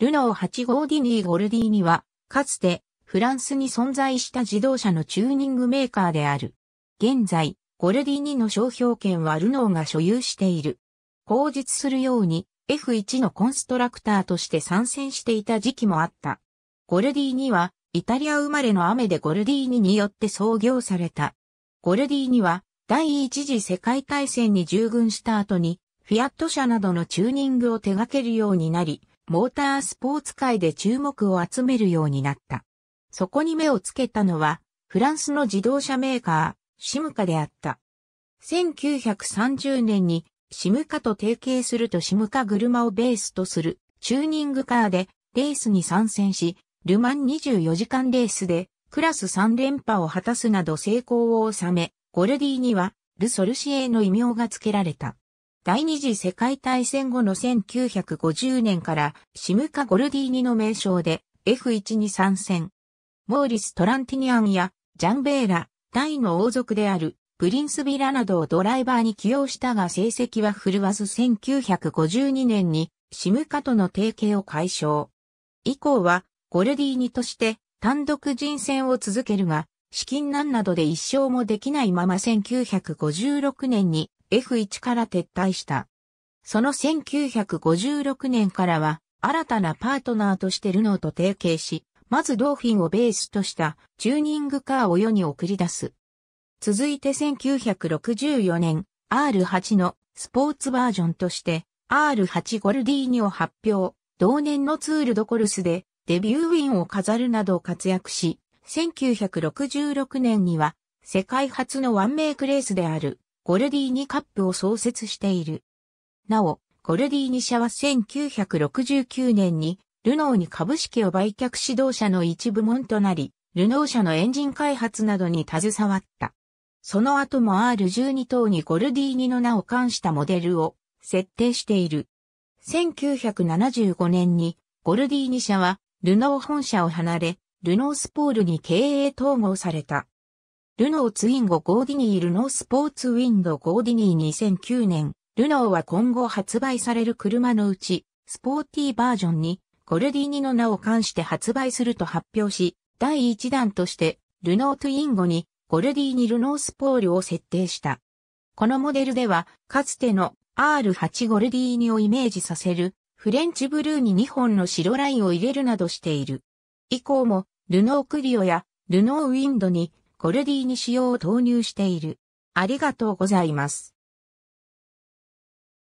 ルノー8号ディニー・ゴルディーニは、かつて、フランスに存在した自動車のチューニングメーカーである。現在、ゴルディーニの商標権はルノーが所有している。口述するように、F1 のコンストラクターとして参戦していた時期もあった。ゴルディーニは、イタリア生まれの雨でゴルディーニによって創業された。ゴルディーニは、第一次世界大戦に従軍した後に、フィアット社などのチューニングを手掛けるようになり、モータースポーツ界で注目を集めるようになった。そこに目をつけたのは、フランスの自動車メーカー、シムカであった。1930年にシムカと提携するとシムカ車をベースとするチューニングカーでレースに参戦し、ルマン24時間レースでクラス3連覇を果たすなど成功を収め、ゴルディにはル・ソルシエの異名が付けられた。第二次世界大戦後の1950年からシムカ・ゴルディーニの名称で F1 に参戦。モーリス・トランティニアンやジャンベーラ、大の王族であるプリンス・ビラなどをドライバーに起用したが成績は振るわず1952年にシムカとの提携を解消。以降はゴルディーニとして単独人選を続けるが、資金難などで一勝もできないまま1956年に F1 から撤退した。その1956年からは、新たなパートナーとしてルノーと提携し、まずドーフィンをベースとしたチューニングカーを世に送り出す。続いて1964年、R8 のスポーツバージョンとして R8 ゴルディーニを発表、同年のツールドコルスでデビューウィンを飾るなど活躍し、1966年には世界初のワンメイクレースであるゴルディーニカップを創設している。なお、ゴルディーニ社は1969年にルノーに株式を売却指導者の一部門となり、ルノー社のエンジン開発などに携わった。その後も R12 等にゴルディーニの名を冠したモデルを設定している。1975年にゴルディーニ社はルノー本社を離れ、ルノースポールに経営統合された。ルノーツインゴゴーディニールノースポーツウィンドゴーディニー2009年、ルノーは今後発売される車のうち、スポーティーバージョンに、ゴルディーニの名を冠して発売すると発表し、第1弾として、ルノートインゴに、ゴルディーニルノースポールを設定した。このモデルでは、かつての R8 ゴルディーニをイメージさせる、フレンチブルーに2本の白ラインを入れるなどしている。以降も、ルノークリオや、ルノーウィンドに、コルディに使用を投入している。ありがとうございます。